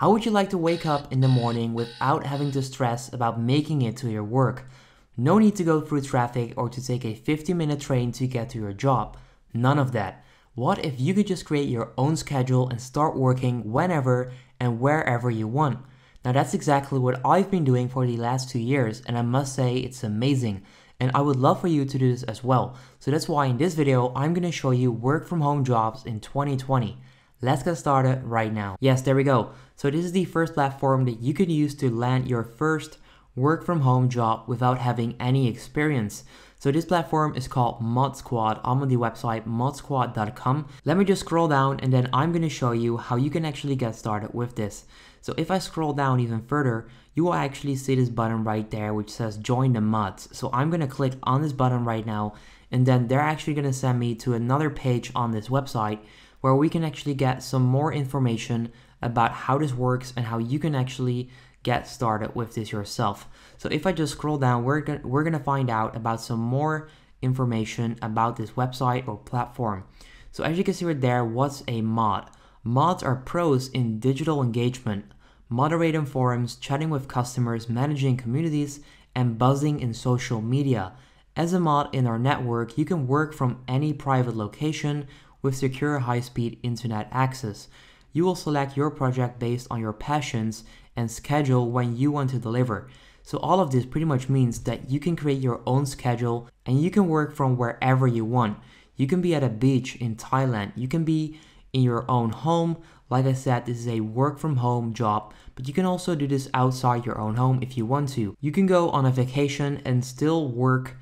How would you like to wake up in the morning without having to stress about making it to your work? No need to go through traffic or to take a 50 minute train to get to your job. None of that. What if you could just create your own schedule and start working whenever and wherever you want? Now, that's exactly what I've been doing for the last two years, and I must say it's amazing. And I would love for you to do this as well. So that's why in this video, I'm gonna show you work from home jobs in 2020. Let's get started right now. Yes, there we go. So this is the first platform that you can use to land your first work from home job without having any experience. So this platform is called Mod Squad. I'm on the website modsquad.com. Let me just scroll down and then I'm gonna show you how you can actually get started with this. So if I scroll down even further, you will actually see this button right there which says join the mods. So I'm gonna click on this button right now and then they're actually gonna send me to another page on this website where we can actually get some more information about how this works and how you can actually get started with this yourself. So if I just scroll down, we're, we're gonna find out about some more information about this website or platform. So as you can see right there, what's a mod? Mods are pros in digital engagement, moderating forums, chatting with customers, managing communities, and buzzing in social media. As a mod in our network, you can work from any private location with secure high-speed internet access. You will select your project based on your passions and schedule when you want to deliver. So all of this pretty much means that you can create your own schedule and you can work from wherever you want. You can be at a beach in Thailand, you can be in your own home. Like I said, this is a work from home job, but you can also do this outside your own home if you want to. You can go on a vacation and still work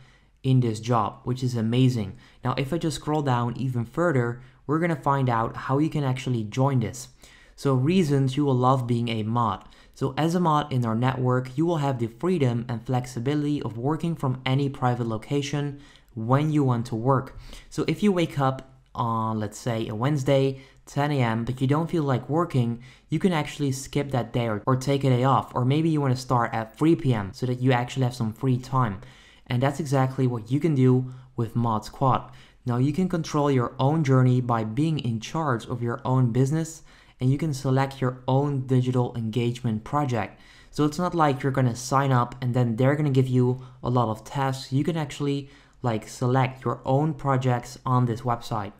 in this job, which is amazing. Now, if I just scroll down even further, we're gonna find out how you can actually join this. So reasons you will love being a mod. So as a mod in our network, you will have the freedom and flexibility of working from any private location when you want to work. So if you wake up on, let's say, a Wednesday, 10 a.m., but you don't feel like working, you can actually skip that day or, or take a day off. Or maybe you want to start at 3 p.m. so that you actually have some free time. And that's exactly what you can do with Mod Squad. Now you can control your own journey by being in charge of your own business and you can select your own digital engagement project. So it's not like you're gonna sign up and then they're gonna give you a lot of tasks. You can actually like select your own projects on this website.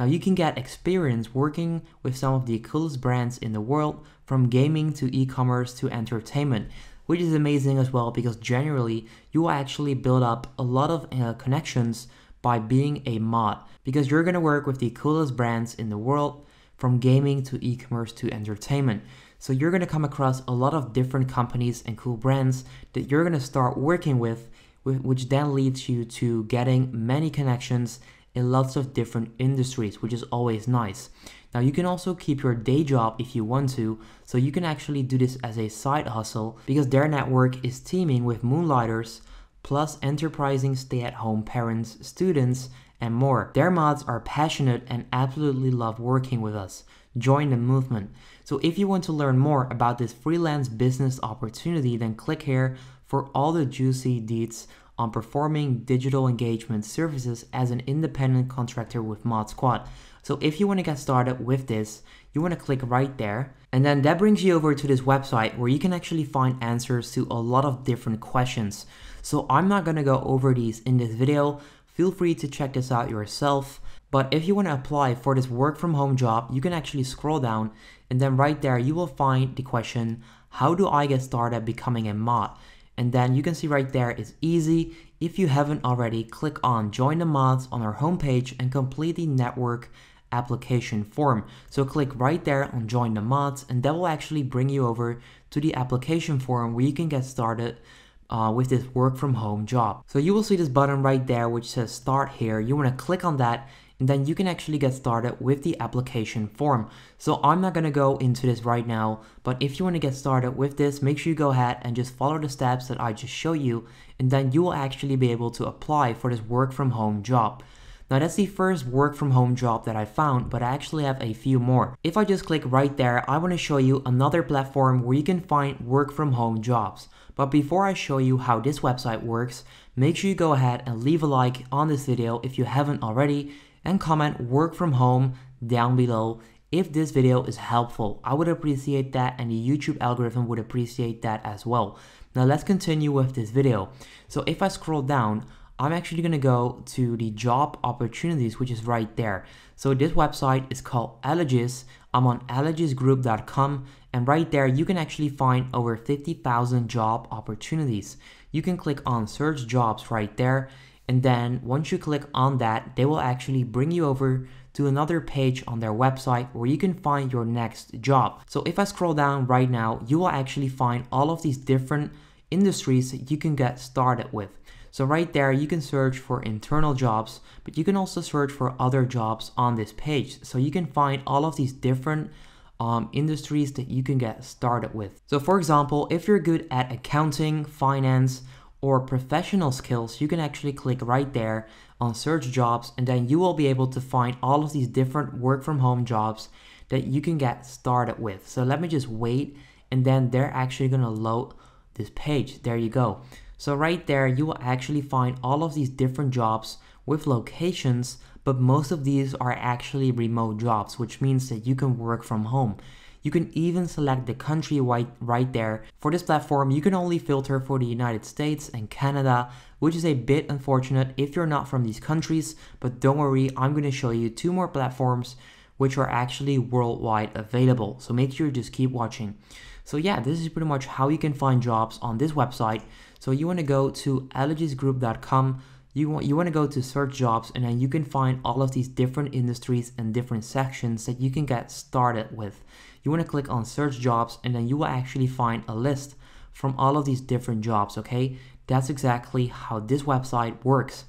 Now you can get experience working with some of the coolest brands in the world from gaming to e-commerce to entertainment which is amazing as well because generally you actually build up a lot of uh, connections by being a mod because you're going to work with the coolest brands in the world from gaming to e-commerce to entertainment. So you're going to come across a lot of different companies and cool brands that you're going to start working with which then leads you to getting many connections in lots of different industries, which is always nice. Now, you can also keep your day job if you want to, so you can actually do this as a side hustle because their network is teeming with moonlighters, plus enterprising stay at home parents, students, and more. Their mods are passionate and absolutely love working with us. Join the movement. So, if you want to learn more about this freelance business opportunity, then click here for all the juicy deets on performing digital engagement services as an independent contractor with Mod Squad. So if you want to get started with this, you want to click right there. And then that brings you over to this website where you can actually find answers to a lot of different questions. So I'm not going to go over these in this video. Feel free to check this out yourself. But if you want to apply for this work from home job, you can actually scroll down and then right there you will find the question, how do I get started becoming a mod? And then you can see right there it's easy. If you haven't already, click on join the mods on our homepage and complete the network application form. So click right there on join the mods and that will actually bring you over to the application form where you can get started uh, with this work from home job. So you will see this button right there which says start here. You want to click on that and then you can actually get started with the application form. So I'm not gonna go into this right now, but if you wanna get started with this, make sure you go ahead and just follow the steps that I just showed you, and then you will actually be able to apply for this work from home job. Now that's the first work from home job that I found, but I actually have a few more. If I just click right there, I wanna show you another platform where you can find work from home jobs. But before I show you how this website works, make sure you go ahead and leave a like on this video if you haven't already and comment work from home down below if this video is helpful. I would appreciate that and the YouTube algorithm would appreciate that as well. Now let's continue with this video. So if I scroll down, I'm actually gonna go to the job opportunities, which is right there. So this website is called Allergis. I'm on allergisgroup.com and right there you can actually find over 50,000 job opportunities. You can click on search jobs right there and then once you click on that, they will actually bring you over to another page on their website where you can find your next job. So if I scroll down right now, you will actually find all of these different industries that you can get started with. So right there, you can search for internal jobs, but you can also search for other jobs on this page. So you can find all of these different um, industries that you can get started with. So for example, if you're good at accounting, finance, or professional skills, you can actually click right there on search jobs and then you will be able to find all of these different work from home jobs that you can get started with. So let me just wait and then they're actually gonna load this page. There you go. So right there, you will actually find all of these different jobs with locations, but most of these are actually remote jobs, which means that you can work from home. You can even select the country right there. For this platform, you can only filter for the United States and Canada, which is a bit unfortunate if you're not from these countries, but don't worry, I'm going to show you two more platforms which are actually worldwide available. So make sure you just keep watching. So yeah, this is pretty much how you can find jobs on this website. So you want to go to elegiesgroup.com you want you want to go to search jobs and then you can find all of these different industries and different sections that you can get started with. You want to click on search jobs and then you will actually find a list from all of these different jobs, okay? That's exactly how this website works.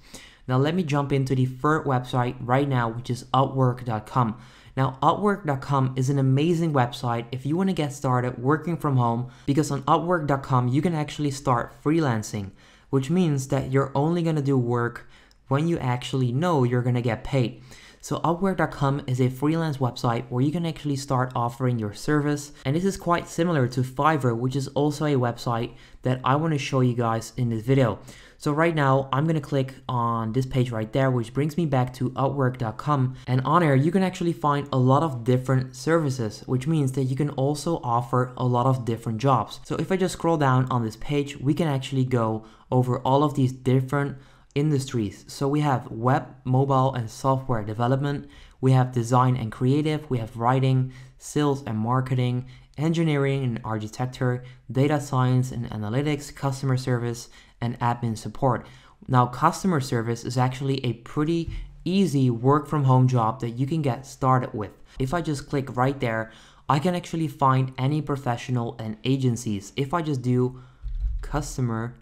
Now let me jump into the third website right now, which is Upwork.com. Now, Upwork.com is an amazing website if you want to get started working from home because on Upwork.com you can actually start freelancing which means that you're only going to do work when you actually know you're going to get paid. So Upwork.com is a freelance website where you can actually start offering your service. And this is quite similar to Fiverr, which is also a website that I wanna show you guys in this video. So right now I'm gonna click on this page right there, which brings me back to Upwork.com. And on here, you can actually find a lot of different services, which means that you can also offer a lot of different jobs. So if I just scroll down on this page, we can actually go over all of these different industries. So we have web, mobile, and software development. We have design and creative. We have writing, sales and marketing, engineering and architecture, data science and analytics, customer service, and admin support. Now, customer service is actually a pretty easy work from home job that you can get started with. If I just click right there, I can actually find any professional and agencies. If I just do customer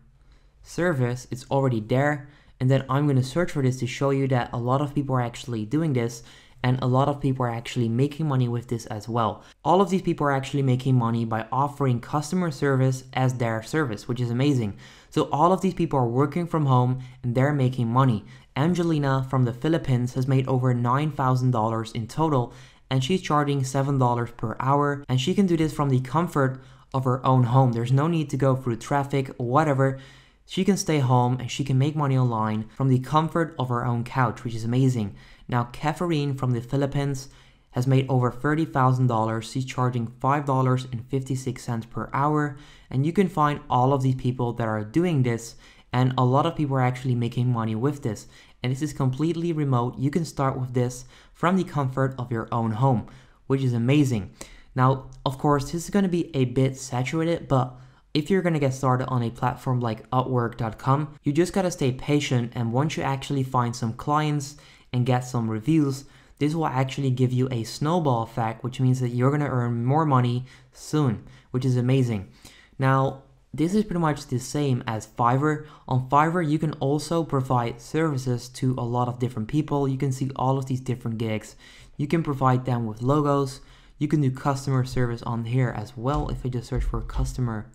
service, it's already there and then I'm going to search for this to show you that a lot of people are actually doing this and a lot of people are actually making money with this as well. All of these people are actually making money by offering customer service as their service, which is amazing. So all of these people are working from home and they're making money. Angelina from the Philippines has made over $9,000 in total and she's charging $7 per hour and she can do this from the comfort of her own home. There's no need to go through traffic whatever she can stay home and she can make money online from the comfort of her own couch, which is amazing. Now, Catherine from the Philippines has made over $30,000. She's charging $5.56 per hour. And you can find all of these people that are doing this. And a lot of people are actually making money with this. And this is completely remote. You can start with this from the comfort of your own home, which is amazing. Now, of course, this is going to be a bit saturated, but if you're gonna get started on a platform like Upwork.com, you just gotta stay patient and once you actually find some clients and get some reviews, this will actually give you a snowball effect, which means that you're gonna earn more money soon, which is amazing. Now, this is pretty much the same as Fiverr. On Fiverr, you can also provide services to a lot of different people. You can see all of these different gigs. You can provide them with logos. You can do customer service on here as well if I just search for customer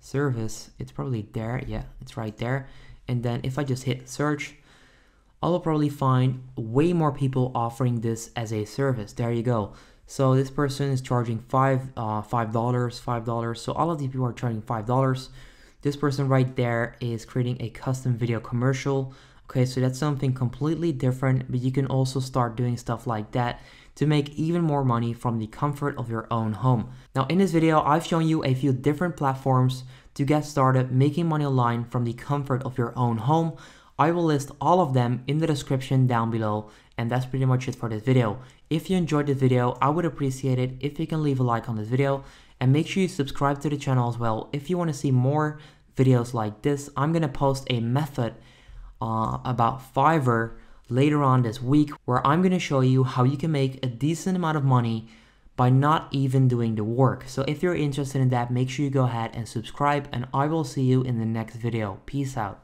service, it's probably there. Yeah, it's right there. And then if I just hit search, I will probably find way more people offering this as a service. There you go. So this person is charging five, uh, five dollars, five dollars. So all of these people are charging five dollars. This person right there is creating a custom video commercial Okay, so that's something completely different, but you can also start doing stuff like that to make even more money from the comfort of your own home. Now in this video, I've shown you a few different platforms to get started making money online from the comfort of your own home. I will list all of them in the description down below and that's pretty much it for this video. If you enjoyed this video, I would appreciate it if you can leave a like on this video and make sure you subscribe to the channel as well if you want to see more videos like this. I'm going to post a method uh, about Fiverr later on this week, where I'm gonna show you how you can make a decent amount of money by not even doing the work. So if you're interested in that, make sure you go ahead and subscribe and I will see you in the next video. Peace out.